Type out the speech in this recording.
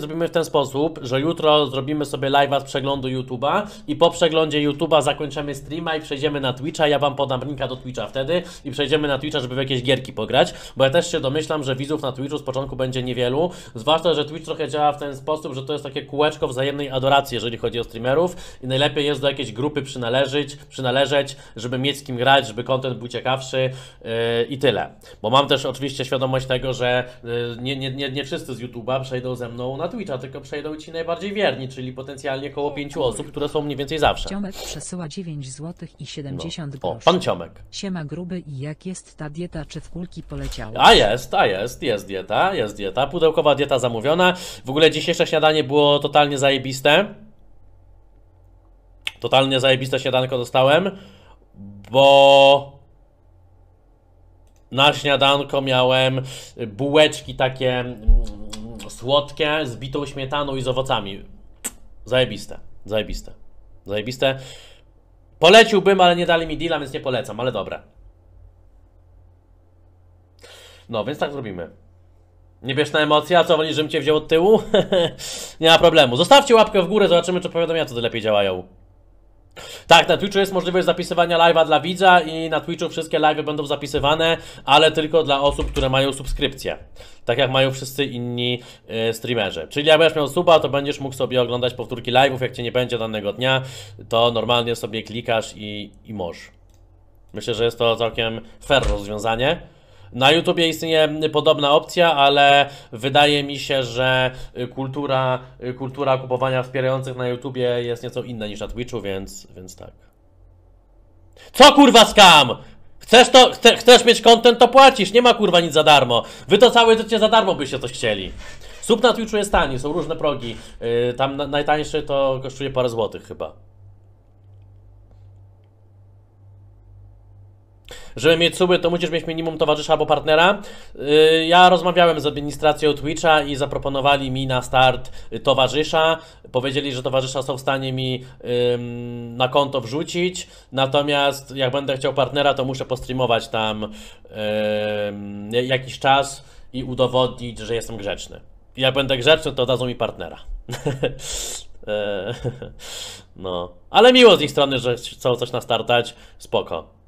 zrobimy w ten sposób, że jutro zrobimy sobie live'a z przeglądu YouTube'a i po przeglądzie YouTube'a zakończymy streama i przejdziemy na Twitcha. Ja Wam podam linka do Twitcha wtedy i przejdziemy na Twitcha, żeby w jakieś gierki pograć, bo ja też się domyślam, że widzów na Twitchu z początku będzie niewielu, zwłaszcza, że Twitch trochę działa w ten sposób, że to jest takie kółeczko wzajemnej adoracji, jeżeli chodzi o streamerów i najlepiej jest do jakiejś grupy przynależeć, przynależeć, żeby mieć z kim grać, żeby kontent był ciekawszy yy, i tyle. Bo mam też oczywiście świadomość tego, że yy, nie, nie, nie wszyscy z YouTube'a przejdą ze mną na Twitcha, tylko przejdą ci najbardziej wierni, czyli potencjalnie około pięciu osób, które są mniej więcej zawsze. Ciomek przesyła 9 zł i 70 no. O, groszy. pan Ciomek. Siema gruby i jak jest ta dieta, czy w kulki poleciało? A jest, a jest, jest dieta, jest dieta. Pudełkowa dieta zamówiona. W ogóle dzisiejsze śniadanie było totalnie zajebiste. Totalnie zajebiste śniadanko dostałem, bo na śniadanko miałem bułeczki takie mm, słodkie, z bitą śmietaną i z owocami. Zajebiste, zajebiste, zajebiste. Poleciłbym, ale nie dali mi deala, więc nie polecam, ale dobra. No, więc tak zrobimy. Nie bierz na emocje, a co woli, żebym cię wziął od tyłu? nie ma problemu. Zostawcie łapkę w górę, zobaczymy, czy powiadomienia tutaj lepiej działają. Tak, na Twitchu jest możliwość zapisywania live'a dla widza i na Twitchu wszystkie live'y będą zapisywane, ale tylko dla osób, które mają subskrypcję. Tak jak mają wszyscy inni e, streamerzy. Czyli jak będziesz miał suba, to będziesz mógł sobie oglądać powtórki live'ów. Jak cię nie będzie danego dnia, to normalnie sobie klikasz i, i możesz. Myślę, że jest to całkiem fair rozwiązanie. Na YouTubie istnieje podobna opcja, ale wydaje mi się, że kultura, kultura kupowania wspierających na YouTubie jest nieco inna niż na Twitchu, więc, więc tak. Co kurwa skam? Chcesz, to, chce, chcesz mieć kontent, to płacisz. Nie ma kurwa nic za darmo. Wy to całe życie za darmo byście coś chcieli. Sub na Twitchu jest tani, są różne progi. Yy, tam najtańszy to kosztuje parę złotych chyba. Żeby mieć suby, to musisz mieć minimum towarzysza albo partnera. Y, ja rozmawiałem z administracją Twitcha i zaproponowali mi na start towarzysza. Powiedzieli, że towarzysza są w stanie mi na konto wrzucić, natomiast jak będę chciał partnera, to muszę postreamować tam jakiś czas i udowodnić, że jestem grzeczny. Jak będę grzeczny, to dadzą mi partnera. E, no. Ale miło z ich strony, że chcą coś nastartać. Spoko.